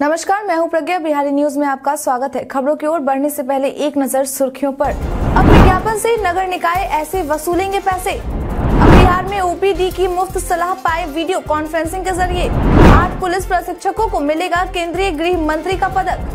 नमस्कार मैं हूं प्रज्ञा बिहारी न्यूज में आपका स्वागत है खबरों की ओर बढ़ने से पहले एक नजर सुर्खियों पर अब विज्ञापन से नगर निकाय ऐसे वसूलेंगे पैसे अब बिहार में ओपीडी की मुफ्त सलाह पाए वीडियो कॉन्फ्रेंसिंग के जरिए आठ पुलिस प्रशिक्षकों को मिलेगा केंद्रीय गृह मंत्री का पदक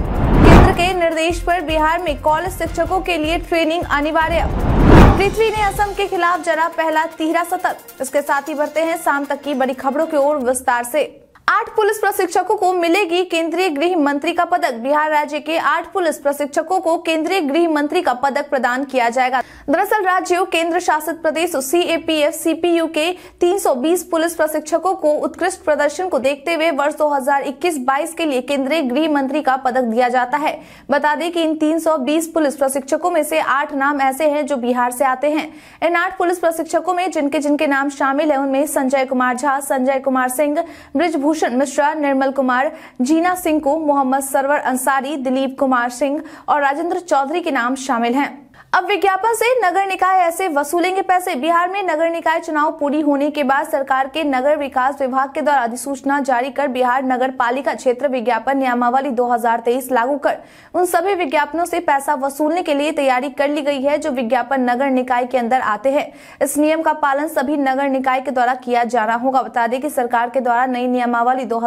केंद्र के निर्देश आरोप बिहार में कॉलेज शिक्षकों के लिए ट्रेनिंग अनिवार्य पृथ्वी ने असम के खिलाफ जरा पहला तीहरा शतक इसके साथ ही बढ़ते हैं शाम तक की बड़ी खबरों की ओर विस्तार ऐसी आठ पुलिस प्रशिक्षकों को मिलेगी केंद्रीय गृह मंत्री का पदक बिहार राज्य के आठ पुलिस प्रशिक्षकों को केंद्रीय गृह मंत्री का पदक प्रदान किया जाएगा दरअसल राज्यों केंद्र शासित प्रदेश C A P F C P U के तीन सौ बीस पुलिस प्रशिक्षकों को उत्कृष्ट प्रदर्शन को देखते हुए वर्ष दो हजार इक्कीस बाईस के लिए केंद्रीय गृह मंत्री का पदक दिया जाता है बता दें की इन तीन सौ बीस पुलिस प्रशिक्षकों में से आठ नाम ऐसे है जो बिहार से आते हैं इन आठ पुलिस प्रशिक्षकों में जिनके जिनके नाम शामिल है उनमें संजय कुमार झा संजय कुमार सिंह ब्रिजभूषण भूषण मिश्रा निर्मल कुमार जीना सिंह को मोहम्मद सरवर अंसारी दिलीप कुमार सिंह और राजेंद्र चौधरी के नाम शामिल हैं अब विज्ञापन से नगर निकाय ऐसे वसूलेंगे पैसे बिहार में नगर निकाय चुनाव पूरी होने के बाद सरकार के नगर विकास विभाग के द्वारा अधिसूचना जारी कर बिहार नगर पालिका क्षेत्र विज्ञापन नियमावली 2023 लागू कर उन सभी विज्ञापनों से पैसा वसूलने के लिए तैयारी कर ली गई है जो विज्ञापन नगर निकाय के अंदर आते हैं इस नियम का पालन सभी नगर निकाय के द्वारा किया जाना होगा बता दें कि सरकार के द्वारा नई नियमावली दो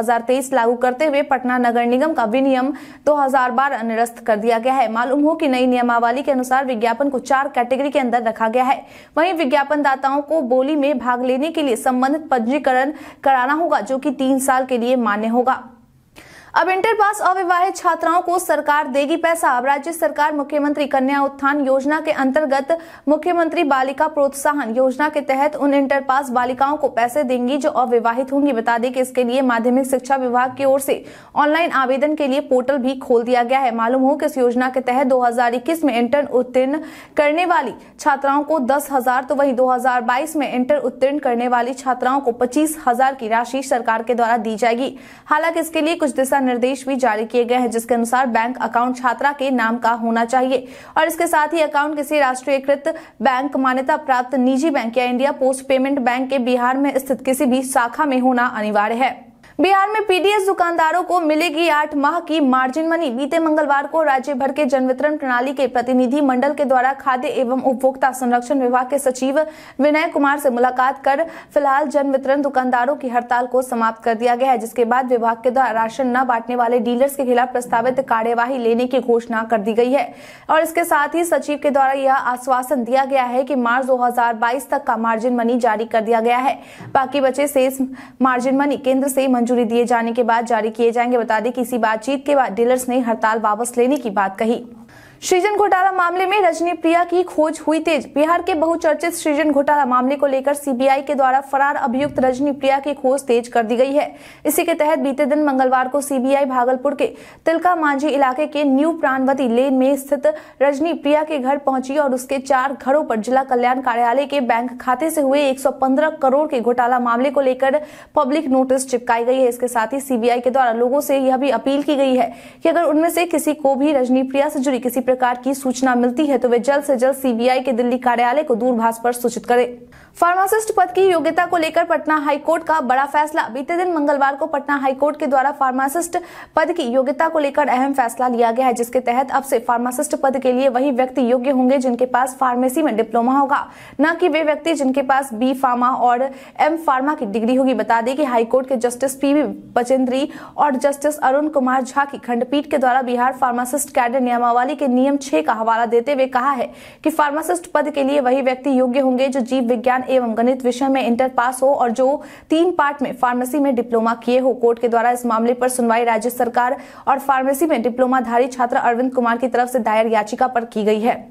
लागू करते हुए पटना नगर निगम का विनियम दो निरस्त कर दिया गया है मालूम हो कि नई नियमावली के अनुसार विज्ञापन विज्ञापन को चार कैटेगरी के अंदर रखा गया है वहीं विज्ञापन दाताओं को बोली में भाग लेने के लिए संबंधित पंजीकरण कराना होगा जो कि तीन साल के लिए मान्य होगा अब इंटर पास अविवाहित छात्राओं को सरकार देगी पैसा अब राज्य सरकार मुख्यमंत्री कन्या उत्थान योजना के अंतर्गत मुख्यमंत्री बालिका प्रोत्साहन योजना के तहत उन इंटर पास बालिकाओं को पैसे देंगी जो अविवाहित होंगी बता दें कि इसके लिए माध्यमिक शिक्षा विभाग की ओर से ऑनलाइन आवेदन के लिए पोर्टल भी खोल दिया गया है मालूम हो कि इस योजना के तहत दो में इंटर उत्तीर्ण करने वाली छात्राओं को दस हजार तो वहीं दो में इंटर उत्तीर्ण करने वाली छात्राओं को पच्चीस हजार की राशि सरकार के द्वारा दी जाएगी हालांकि इसके लिए कुछ दिशा निर्देश भी जारी किए गए हैं जिसके अनुसार बैंक अकाउंट छात्रा के नाम का होना चाहिए और इसके साथ ही अकाउंट किसी राष्ट्रीयकृत बैंक मान्यता प्राप्त निजी बैंक या इंडिया पोस्ट पेमेंट बैंक के बिहार में स्थित किसी भी शाखा में होना अनिवार्य है बिहार में पीडीएस दुकानदारों को मिलेगी आठ माह की मार्जिन मनी बीते मंगलवार को राज्य भर के जनवितरण प्रणाली के प्रतिनिधि मंडल के द्वारा खाद्य एवं उपभोक्ता संरक्षण विभाग के सचिव विनय कुमार से मुलाकात कर फिलहाल जनवितरण दुकानदारों की हड़ताल को समाप्त कर दिया गया है जिसके बाद विभाग के द्वारा राशन न बांटने वाले डीलर्स के खिलाफ प्रस्तावित कार्यवाही लेने की घोषणा कर दी गई है और इसके साथ ही सचिव के द्वारा यह आश्वासन दिया गया है की मार्च दो तक का मार्जिन मनी जारी कर दिया गया है बाकी बचे शेष मार्जिन मनी केंद्र से मंजूरी दिए जाने के बाद जारी किए जाएंगे बता दें कि इसी बातचीत के बाद डीलर्स ने हड़ताल वापस लेने की बात कही सृजन घोटाला मामले में रजनी प्रिया की खोज हुई तेज बिहार के बहुचर्चित सृजन घोटाला मामले को लेकर सीबीआई के द्वारा फरार अभियुक्त रजनी प्रिया की खोज तेज कर दी गई है इसी के तहत बीते दिन मंगलवार को सीबीआई भागलपुर के तिलका मांझी इलाके के न्यू प्राणवती लेन में स्थित रजनी प्रिया के घर पहुंची और उसके चार घरों पर जिला कल्याण कार्यालय के बैंक खाते से हुए एक करोड़ के घोटाला मामले को लेकर पब्लिक नोटिस चिपकाई गई है इसके साथ ही सीबीआई के द्वारा लोगों से यह भी अपील की गई है कि अगर उनमें से किसी को भी रजनी प्रिया से जुड़ी किसी प्रकार की सूचना मिलती है तो वे जल्द से जल्द सीबीआई के दिल्ली कार्यालय को दूरभाष पर सूचित करें फार्मासिस्ट पद की योग्यता को लेकर पटना हाईकोर्ट का बड़ा फैसला बीते दिन मंगलवार को पटना हाईकोर्ट के द्वारा फार्मासिस्ट पद की योग्यता को लेकर अहम फैसला लिया गया है जिसके तहत अब से फार्मासिस्ट पद के लिए वही व्यक्ति योग्य होंगे जिनके पास फार्मेसी में डिप्लोमा होगा न कि वे व्यक्ति जिनके पास बी फार्मा और एम फार्मा की डिग्री होगी बता दें कि हाईकोर्ट के जस्टिस पी बचेंद्री और जस्टिस अरुण कुमार झा की खंडपीठ के द्वारा बिहार फार्मासिस्ट कैडर नियमावली के अधिनियम छह का हवाला देते हुए कहा है कि फार्मासिस्ट पद के लिए वही व्यक्ति योग्य होंगे जो जीव विज्ञान एवं गणित विषय में इंटर पास हो और जो तीन पार्ट में फार्मेसी में डिप्लोमा किए हो कोर्ट के द्वारा इस मामले पर सुनवाई राज्य सरकार और फार्मेसी में डिप्लोमाधारी छात्र अरविंद कुमार की तरफ से दायर याचिका पर की गई है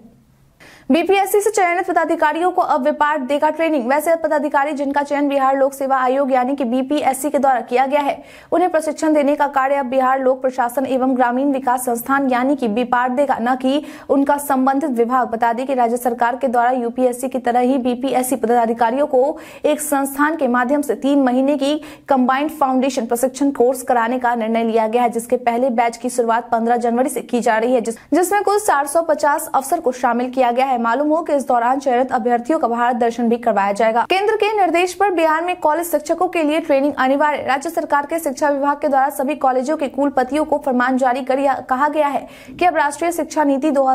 बीपीएससी से चयनित पदाधिकारियों को अब व्यापार देगा ट्रेनिंग वैसे पदाधिकारी जिनका चयन बिहार लोक सेवा आयोग यानी कि बीपीएससी के द्वारा किया गया है उन्हें प्रशिक्षण देने का कार्य अब बिहार लोक प्रशासन एवं ग्रामीण विकास संस्थान यानी कि बीपार देगा न कि उनका संबंधित विभाग बता दें कि राज्य सरकार के द्वारा यूपीएससी की तरह ही बीपीएससी पदाधिकारियों को एक संस्थान के माध्यम से तीन महीने की कम्बाइंड फाउंडेशन प्रशिक्षण कोर्स कराने का निर्णय लिया गया है जिसके पहले बैच की शुरुआत पंद्रह जनवरी से की जा रही है जिसमें कुल चार अफसर को शामिल किया गया है मालूम हो कि इस दौरान चयनित अभ्यर्थियों का भारत दर्शन भी करवाया जाएगा केंद्र के निर्देश पर बिहार में कॉलेज शिक्षकों के लिए ट्रेनिंग अनिवार्य राज्य सरकार के शिक्षा विभाग के द्वारा सभी कॉलेजों के कुलपतियों को फरमान जारी कर कहा गया है की अब राष्ट्रीय शिक्षा नीति दो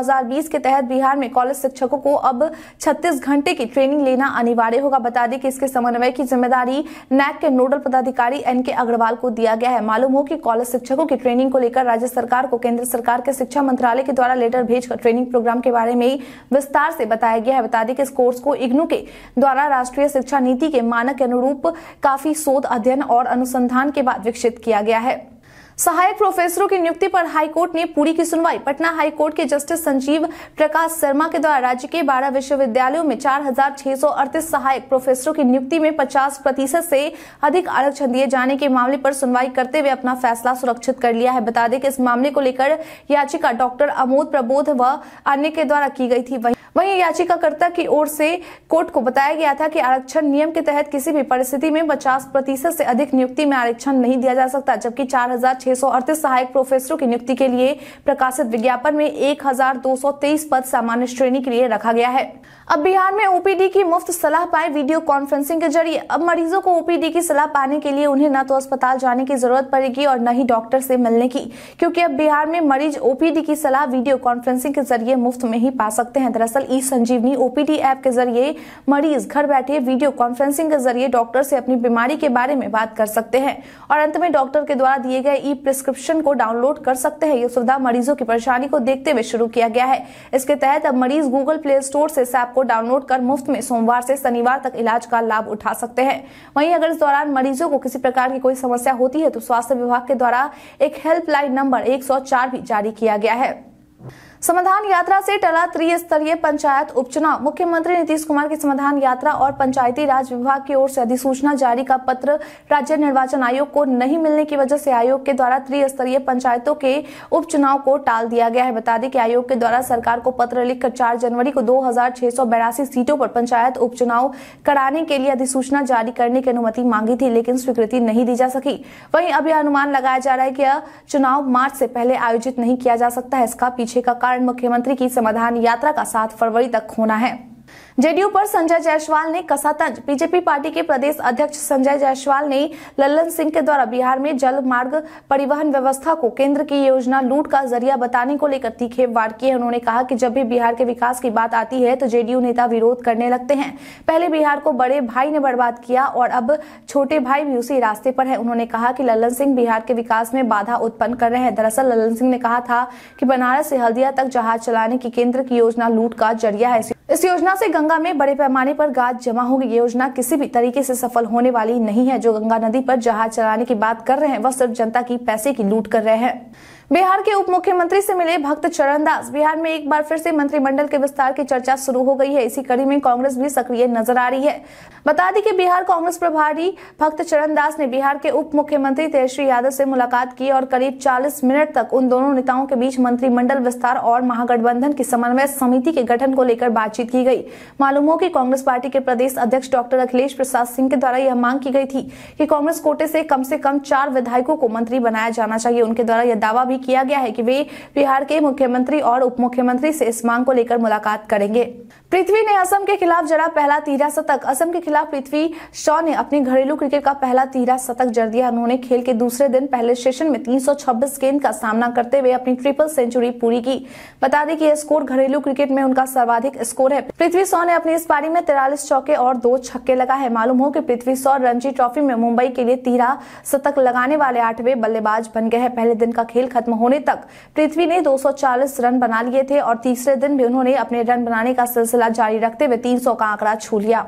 के तहत बिहार में कॉलेज शिक्षकों को अब छत्तीस घंटे की ट्रेनिंग लेना अनिवार्य होगा बता दें की इसके समन्वय की जिम्मेदारी नैक के नोडल पदाधिकारी एन के अग्रवाल को दिया गया है मालूम हो कि कॉलेज शिक्षकों की ट्रेनिंग को लेकर राज्य सरकार को केंद्र सरकार के शिक्षा मंत्रालय के द्वारा लेटर भेजकर ट्रेनिंग प्रोग्राम के बारे में विस्तार से बताया गया है बता दें कि इस कोर्स को इग्नू के द्वारा राष्ट्रीय शिक्षा नीति के मानक के अनुरूप काफी शोध अध्ययन और अनुसंधान के बाद विकसित किया गया है सहायक प्रोफेसरों की नियुक्ति पर हाईकोर्ट ने पूरी की सुनवाई पटना हाईकोर्ट के जस्टिस संजीव प्रकाश शर्मा के द्वारा राज्य के 12 विश्वविद्यालयों में अड़तीस सहायक प्रोफेसरों की नियुक्ति में 50 प्रतिशत से अधिक आरक्षण दिए जाने के मामले पर सुनवाई करते हुए अपना फैसला सुरक्षित कर लिया है बता दें कि इस मामले को लेकर याचिका डॉक्टर अमोद प्रबोध व अन्य के द्वारा की गई थी वही वहीं याचिकाकर्ता की ओर से कोर्ट को बताया गया था कि आरक्षण नियम के तहत किसी भी परिस्थिति में 50 प्रतिशत से अधिक नियुक्ति में आरक्षण नहीं दिया जा सकता जबकि चार सहायक प्रोफेसरों की नियुक्ति के लिए प्रकाशित विज्ञापन में 1223 पद सामान्य श्रेणी के लिए रखा गया है अब बिहार में ओपीडी की मुफ्त सलाह पाए वीडियो कॉन्फ्रेंसिंग के जरिए अब मरीजों को ओपीडी की सलाह पाने के लिए उन्हें न तो अस्पताल जाने की जरूरत पड़ेगी और न ही डॉक्टर से मिलने की क्योंकि अब बिहार में मरीज ओपीडी की सलाह वीडियो कॉन्फ्रेंसिंग के जरिए मुफ्त में ही पा सकते हैं दरअसल दरअसल ई संजीवनी ओपीडी ऐप के जरिए मरीज घर बैठे वीडियो कॉन्फ्रेंसिंग के जरिए डॉक्टर से अपनी बीमारी के बारे में बात कर सकते हैं और अंत में डॉक्टर के द्वारा दिए गए ई प्रिस्क्रिप्शन को डाउनलोड कर सकते हैं ये सुविधा मरीजों की परेशानी को देखते हुए शुरू किया गया है इसके तहत अब मरीज गूगल प्ले स्टोर से इस ऐप को डाउनलोड कर मुफ्त में सोमवार से शनिवार तक इलाज का लाभ उठा सकते हैं वहीं अगर इस दौरान मरीजों को किसी प्रकार की कोई समस्या होती है तो स्वास्थ्य विभाग के द्वारा एक हेल्पलाइन नंबर एक भी जारी किया गया है समाधान यात्रा से टला त्रिस्तरीय पंचायत उपचुनाव मुख्यमंत्री नीतीश कुमार की समाधान यात्रा और पंचायती राज विभाग की ओर से अधिसूचना जारी का पत्र राज्य निर्वाचन आयोग को नहीं मिलने की वजह से आयोग के द्वारा त्रिस्तरीय पंचायतों के उपचुनाव को टाल दिया गया है बता दें कि आयोग के द्वारा सरकार को पत्र लिखकर चार जनवरी को दो सीटों पर पंचायत उपचुनाव कराने के लिए अधिसूचना जारी करने की अनुमति मांगी थी लेकिन स्वीकृति नहीं दी जा सकी वहीं अब अनुमान लगाया जा रहा है कि चुनाव मार्च से पहले आयोजित नहीं किया जा सकता है इसका पीछे का कारण मुख्यमंत्री की समाधान यात्रा का सात फरवरी तक होना है जेडीयू पर संजय जायसवाल ने कसातंज बीजेपी पार्टी के प्रदेश अध्यक्ष संजय जायसवाल ने लल्लन सिंह के द्वारा बिहार में जल मार्ग परिवहन व्यवस्था को केंद्र की योजना लूट का जरिया बताने को लेकर तीखे वार किए उन्होंने कहा कि जब भी बिहार के विकास की बात आती है तो जेडीयू नेता विरोध करने लगते हैं पहले बिहार को बड़े भाई ने बर्बाद किया और अब छोटे भाई भी उसी रास्ते पर है उन्होंने कहा कि लल्लन सिंह बिहार के विकास में बाधा उत्पन्न कर रहे हैं दरअसल लल्लन सिंह ने कहा था कि बनारस से हल्दिया तक जहाज चलाने की केंद्र की योजना लूट का जरिया है इस योजना से गंगा गंगा में बड़े पैमाने पर गाज जमा होगी योजना किसी भी तरीके से सफल होने वाली नहीं है जो गंगा नदी पर जहाज चलाने की बात कर रहे हैं वह सिर्फ जनता की पैसे की लूट कर रहे हैं बिहार के उप मुख्यमंत्री से मिले भक्त चरण दास बिहार में एक बार फिर से मंत्रिमंडल के विस्तार की चर्चा शुरू हो गई है इसी कड़ी में कांग्रेस भी सक्रिय नजर आ रही है बता दें कि बिहार कांग्रेस प्रभारी भक्त चरण दास ने बिहार के उप मुख्यमंत्री तेजस्वी यादव से मुलाकात की और करीब 40 मिनट तक उन दोनों नेताओं के बीच मंत्रिमंडल विस्तार और महागठबंधन की समन्वय समिति के गठन को लेकर बातचीत की गई मालूम हो की कांग्रेस पार्टी के प्रदेश अध्यक्ष डॉक्टर अखिलेश प्रसाद सिंह के द्वारा यह मांग की गई थी की कांग्रेस कोटे से कम से कम चार विधायकों को मंत्री बनाया जाना चाहिए उनके द्वारा यह दावा भी किया गया है कि वे बिहार के मुख्यमंत्री और उप मुख्यमंत्री ऐसी इस मांग को लेकर मुलाकात करेंगे पृथ्वी ने असम के खिलाफ जड़ा पहला तीरा शतक असम के खिलाफ पृथ्वी शॉ ने अपने घरेलू क्रिकेट का पहला तीरा शतक जड़ दिया उन्होंने खेल के दूसरे दिन पहले सेशन में 326 गेंद का सामना करते हुए अपनी ट्रिपल सेंचुरी पूरी की बता दें कि यह स्कोर घरेलू क्रिकेट में उनका सर्वाधिक स्कोर है पृथ्वी शॉ ने अपनी इस पारी में तिरालीस चौके और दो छक्के लगा है मालूम हो की पृथ्वी शॉ रणजी ट्रॉफी में मुंबई के लिए तीरा शतक लगाने वाले आठवें बल्लेबाज बन गए हैं पहले दिन का खेल खत्म खत्म होने तक पृथ्वी ने 240 रन बना लिए थे और तीसरे दिन भी उन्होंने अपने रन बनाने का सिलसिला जारी रखते हुए 300 का आंकड़ा छू लिया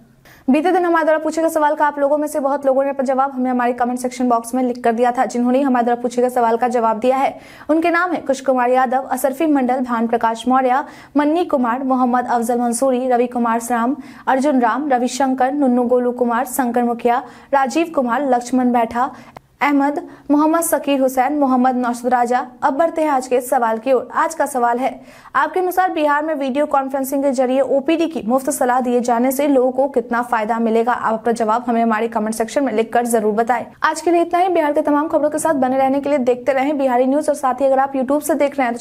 बीते दिन हमारे द्वारा पूछे गए सवाल का आप लोगों में से बहुत लोगों ने जवाब हमें हमारे कमेंट सेक्शन बॉक्स में लिख कर दिया था जिन्होंने हमारे द्वारा पूछे गए सवाल का जवाब दिया है उनके नाम है कुश कुमार यादव असरफी मंडल भान प्रकाश मौर्य मन्नी कुमार मोहम्मद अफजल मंसूरी रवि कुमार राम अर्जुन राम रविशंकर नुन्नू गोलू कुमार शंकर मुखिया राजीव कुमार लक्ष्मण बैठा अहमद मोहम्मद सकीर हुसैन मोहम्मद नौशद राजा अब बढ़ते हैं आज के सवाल की ओर आज का सवाल है आपके अनुसार बिहार में वीडियो कॉन्फ्रेंसिंग के जरिए ओपीडी की मुफ्त सलाह दिए जाने से लोगों को कितना फायदा मिलेगा आप अपना जवाब हमें हमारे कमेंट सेक्शन में लिखकर जरूर बताएं आज के लिए इतना ही बिहार के तमाम खबरों के साथ बने रहने के लिए देखते रहे बिहारी न्यूज और साथ ही अगर आप यूट्यूब से देख रहे हैं तो